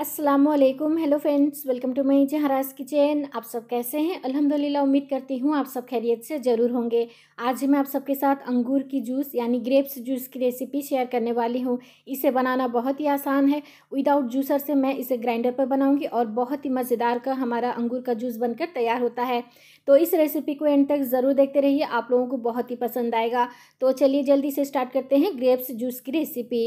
Aslam hello friends welcome to my जहराज kitchen आप सब कैसे हैं अल्हम्दुलिल्लाह उम्मीद करती हूँ आप सब खैरियत से ज़रूर होंगे आज मैं आप सबके साथ अंगूर की जूस यानी ग्रेप्स जूस की रेसिपी शेयर करने वाली हूँ इसे बनाना बहुत ही आसान है विदाउट जूसर से मैं इसे ग्राइंडर पर बनाऊँगी और बहुत ही मज़ेदार का हमारा अंगूर का जूस बनकर तैयार होता है तो इस रेसिपी को एंड तक ज़रूर देखते रहिए आप लोगों को बहुत ही पसंद आएगा तो चलिए जल्दी से स्टार्ट करते हैं ग्रेप्स जूस की रेसिपी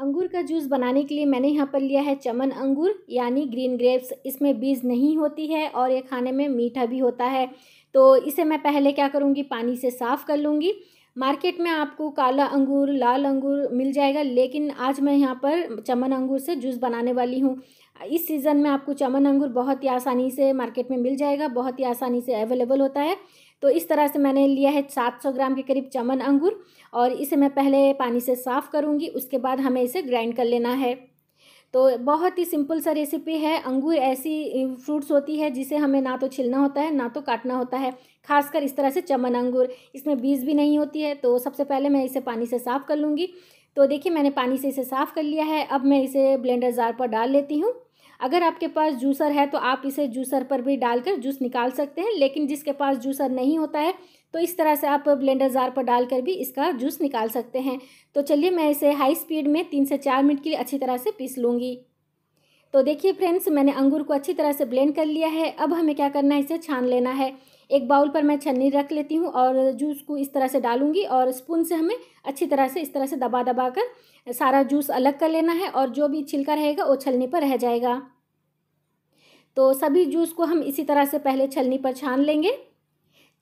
अंगूर का जूस बनाने के लिए मैंने यहाँ पर लिया है चमन अंगूर यानी ग्रीन ग्रेप्स इसमें बीज नहीं होती है और ये खाने में मीठा भी होता है तो इसे मैं पहले क्या करूँगी पानी से साफ़ कर लूँगी मार्केट में आपको काला अंगूर लाल अंगूर मिल जाएगा लेकिन आज मैं यहाँ पर चमन अंगूर से जूस बनाने वाली हूँ इस सीज़न में आपको चमन अंगूर बहुत ही आसानी से मार्केट में मिल जाएगा बहुत ही आसानी से अवेलेबल होता है तो इस तरह से मैंने लिया है सात सौ ग्राम के करीब चमन अंगूर और इसे मैं पहले पानी से साफ़ करूँगी उसके बाद हमें इसे ग्राइंड कर लेना है तो बहुत ही सिंपल सा रेसिपी है अंगूर ऐसी फ्रूट्स होती है जिसे हमें ना तो छिलना होता है ना तो काटना होता है खासकर इस तरह से चमन अंगूर इसमें बीज भी नहीं होती है तो सबसे पहले मैं इसे पानी से साफ़ कर लूँगी तो देखिए मैंने पानी से इसे साफ़ कर लिया है अब मैं इसे ब्लेंडर जार पर डाल लेती हूँ अगर आपके पास जूसर है तो आप इसे जूसर पर भी डालकर जूस निकाल सकते हैं लेकिन जिसके पास जूसर नहीं होता है तो इस तरह से आप ब्लेंडर जार पर डालकर भी इसका जूस निकाल सकते हैं तो चलिए मैं इसे हाई स्पीड में तीन से चार मिनट के लिए अच्छी तरह से पीस लूँगी तो देखिए फ्रेंड्स मैंने अंगूर को अच्छी तरह से ब्लेंड कर लिया है अब हमें क्या करना है इसे छान लेना है एक बाउल पर मैं छन्नी रख लेती हूँ और जूस को इस तरह से डालूंगी और स्पून से हमें अच्छी तरह से इस तरह से दबा दबा कर सारा जूस अलग कर लेना है और जो भी छिलका रहेगा वो छलनी पर रह जाएगा तो सभी जूस को हम इसी तरह से पहले छलनी पर छान लेंगे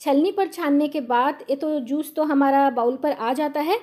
छलनी पर छानने के बाद ये तो जूस तो हमारा बाउल पर आ जाता है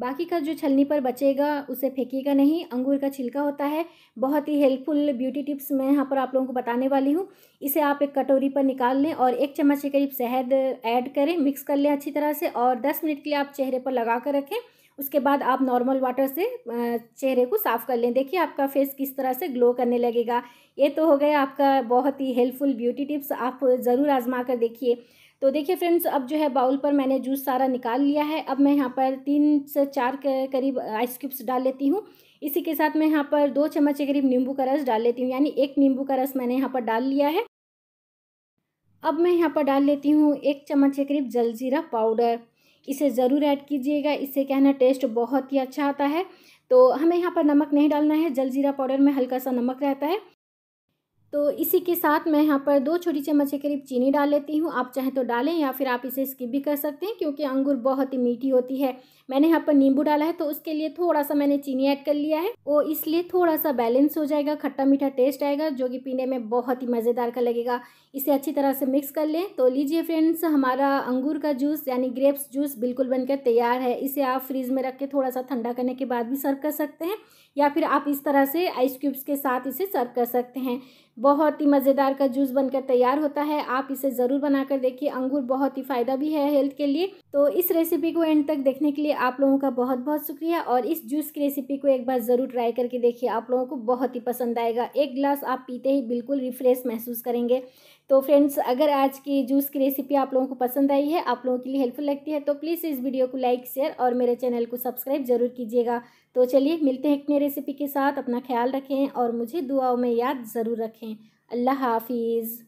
बाकी का जो छलनी पर बचेगा उसे फेंकेगा नहीं अंगूर का छिलका होता है बहुत ही हेल्पफुल ब्यूटी टिप्स मैं यहाँ पर आप लोगों को बताने वाली हूँ इसे आप एक कटोरी पर निकाल लें और एक चम्मच के करीब शहद ऐड करें मिक्स कर लें अच्छी तरह से और दस मिनट के लिए आप चेहरे पर लगा कर रखें उसके बाद आप नॉर्मल वाटर से चेहरे को साफ़ कर लें देखिए आपका फेस किस तरह से ग्लो करने लगेगा ये तो हो गया आपका बहुत ही हेल्पफुल ब्यूटी टिप्स आप ज़रूर आजमा कर देखिए तो देखिए फ्रेंड्स अब जो है बाउल पर मैंने जूस सारा निकाल लिया है अब मैं यहाँ पर तीन से चार के करीब आइस क्यूब्स डाल लेती हूँ इसी के साथ मैं यहाँ पर दो चम्मच के करीब नींबू का रस डाल लेती हूँ यानी एक नींबू का रस मैंने यहाँ पर डाल लिया है अब मैं यहाँ पर डाल लेती हूँ एक चम्मच के करीब जलजीरा पाउडर इसे ज़रूर ऐड कीजिएगा इससे क्या है ना टेस्ट बहुत ही अच्छा आता है तो हमें यहाँ पर नमक नहीं डालना है जलजीरा पाउडर में हल्का सा नमक रहता है तो इसी के साथ मैं यहाँ पर दो छोटी चम्मच के करीब चीनी डाल लेती हूँ आप चाहें तो डालें या फिर आप इसे स्किप भी कर सकते हैं क्योंकि अंगूर बहुत ही मीठी होती है मैंने यहाँ पर नींबू डाला है तो उसके लिए थोड़ा सा मैंने चीनी ऐड कर लिया है वो इसलिए थोड़ा सा बैलेंस हो जाएगा खट्टा मीठा टेस्ट आएगा जो कि पीने में बहुत ही मज़ेदार का लगेगा इसे अच्छी तरह से मिक्स कर लें तो लीजिए फ्रेंड्स हमारा अंगूर का जूस यानी ग्रेप्स जूस बिल्कुल बनकर तैयार है इसे आप फ्रीज़ में रख के थोड़ा सा ठंडा करने के बाद भी सर्व कर सकते हैं या फिर आप इस तरह से आइस क्यूब्स के साथ इसे सर्व कर सकते हैं बहुत ही मज़ेदार का जूस बनकर तैयार होता है आप इसे ज़रूर बनाकर देखिए अंगूर बहुत ही फ़ायदा भी है हेल्थ के लिए तो इस रेसिपी को एंड तक देखने के लिए आप लोगों का बहुत बहुत शुक्रिया और इस जूस की रेसिपी को एक बार ज़रूर ट्राई करके देखिए आप लोगों को बहुत ही पसंद आएगा एक गिलास आप पीते ही बिल्कुल रिफ्रेश महसूस करेंगे तो फ्रेंड्स अगर आज की जूस की रेसिपी आप लोगों को पसंद आई है आप लोगों के लिए हेल्पफुल लगती है तो प्लीज़ इस वीडियो को लाइक शेयर और मेरे चैनल को सब्सक्राइब जरूर कीजिएगा तो चलिए मिलते हैं एक नई रेसिपी के साथ अपना ख्याल रखें और मुझे दुआओं में याद ज़रूर रखें अल्लाह हाफिज़